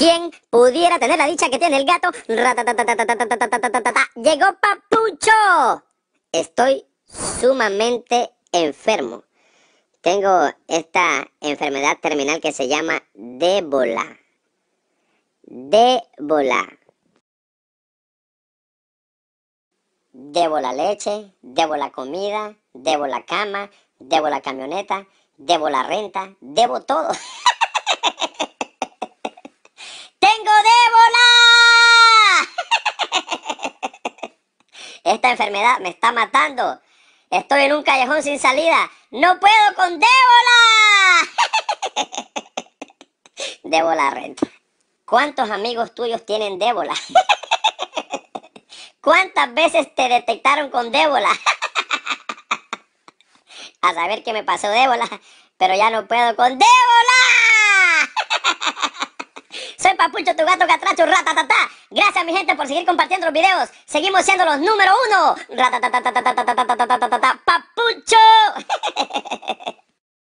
¿Quién pudiera tener la dicha que tiene el gato? Llegó Papucho. Estoy sumamente enfermo. Tengo esta enfermedad terminal que se llama débola. Débola. Debo la leche, debo la comida, debo la cama, debo la camioneta, debo la renta, debo todo. Esta enfermedad me está matando. Estoy en un callejón sin salida. No puedo con Débola. Débola renta. ¿Cuántos amigos tuyos tienen Débola? ¿Cuántas veces te detectaron con Débola? A saber qué me pasó Débola, pero ya no puedo con Débola. Soy Papucho, tu gato catracho, tata por seguir compartiendo los videos. Seguimos siendo los número uno.